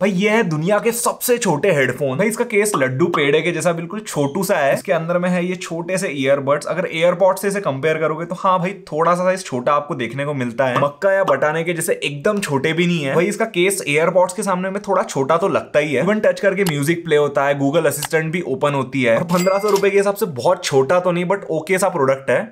भाई ये है दुनिया के सबसे छोटे हेडफोन है इसका केस लड्डू पेड़े के जैसा बिल्कुल छोटू सा है इसके अंदर में है ये छोटे से ईयरबड्स अगर एयरपॉड से इसे कंपेयर करोगे तो हाँ भाई थोड़ा सा साइज छोटा आपको देखने को मिलता है मक्का या बटाने के जैसे एकदम छोटे भी नहीं है भाई इसका केस एयरपॉड्स के सामने में थोड़ा छोटा तो लगता ही है इवन टच करके म्यूजिक प्ले होता है गूगल असिस्टेंट भी ओपन होती है पंद्रह सौ रुपए के हिसाब से बहुत छोटा तो नहीं बट ओके सा प्रोडक्ट है